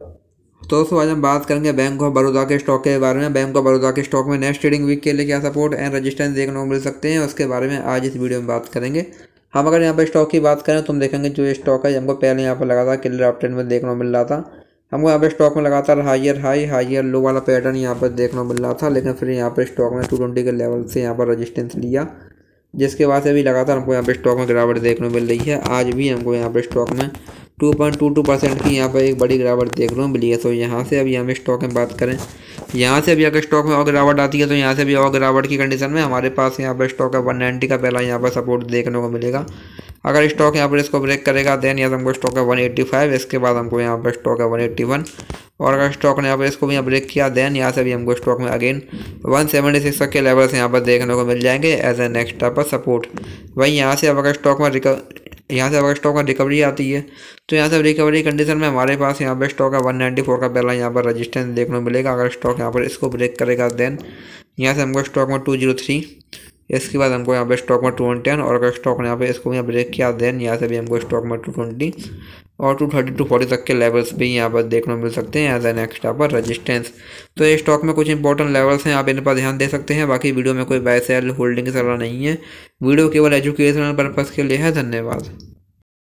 तो दोस्तों आज हम बात करेंगे बैंक ऑफ बड़ौदा के स्टॉक के बारे में बैंक ऑफ बड़ौदा के स्टॉक में नेक्स्ट ट्रेडिंग वीक के लिए क्या सपोर्ट एंड रजिस्टेंस देखने को मिल सकते हैं उसके बारे में आज इस वीडियो में बात करेंगे हम अगर यहाँ पर स्टॉक की बात करें तो हम देखेंगे जो स्टॉक है हमको पहले यहाँ पर लगा था किलर ट्रेंड में देखने को मिल रहा था हमको यहाँ पर स्टॉक में लगातार हाइयर हाई हाइयर लो वाला पैटर्न यहाँ पर देखने को मिल रहा था लेकिन फिर यहाँ पर स्टॉक ने टू के लेवल से यहाँ पर रजिस्टेंस लिया जिसके बाद से भी लगातार हमको यहाँ पर स्टॉक में गिरावट देखने को मिल रही है आज भी हमको यहाँ पर स्टॉक में two point two two percent की यहाँ पर एक बड़ी गिरावट देख रहा हूँ मिली है सो तो यहाँ से अभी हम स्टॉक में बात करें यहाँ से अभी अगर स्टॉक में और गिरावट आती है तो यहाँ से भी और गिरावट की कंडीशन में हमारे पास यहाँ पर स्टॉक है वन नाइन्टी का पहला यहाँ पर सपोर्ट देखने को मिलेगा अगर स्टॉक यहाँ पर इसको ब्रेक करेगा देन यहाँ हमको स्टॉक है वन एट्टी फाइव इसके बाद हमको यहाँ पर स्टॉक है वन एट्टी वन और अगर स्टॉक ने यहाँ पर इसको भी यहाँ ब्रेक किया देन यहाँ से भी हमको स्टॉक में अगेन वन सेवेंटी सिक्स तक के से यहाँ पर देखने को मिल जाएंगे एज ए नेक्स्ट पर सपोर्ट वहीं यहाँ से अब अगर स्टॉक में यहाँ से अगर स्टॉक का रिकवरी आती है तो यहाँ से रिकवरी कंडीशन में हमारे पास यहाँ पर स्टॉक का 194 का पहला यहाँ पर रजिस्टेंस देखने को मिलेगा अगर स्टॉक यहाँ पर इसको ब्रेक करेगा देन यहाँ से हमको स्टॉक में 203 इसके बाद हमको यहाँ पे स्टॉक में टू ट्वेंटी और अगर स्टॉक ने यहाँ पे इसको यहाँ ब्रेक किया देन यहाँ से भी हमको स्टॉक में टू ट्वेंटी और टू थर्टी टू फोर्टी तक के लेवल्स भी यहाँ पर देखने को मिल सकते हैं एज ए नेक्स्ट यहाँ पर रजिस्टेंस तो ये स्टॉक में कुछ इंपॉर्टेंट लेवल्स हैं आप इन पर ध्यान दे सकते हैं बाकी वीडियो में कोई बाय सेल होल्डिंग की सलाह नहीं है वीडियो केवल एजुकेशनल पर्पज़ के लिए है धन्यवाद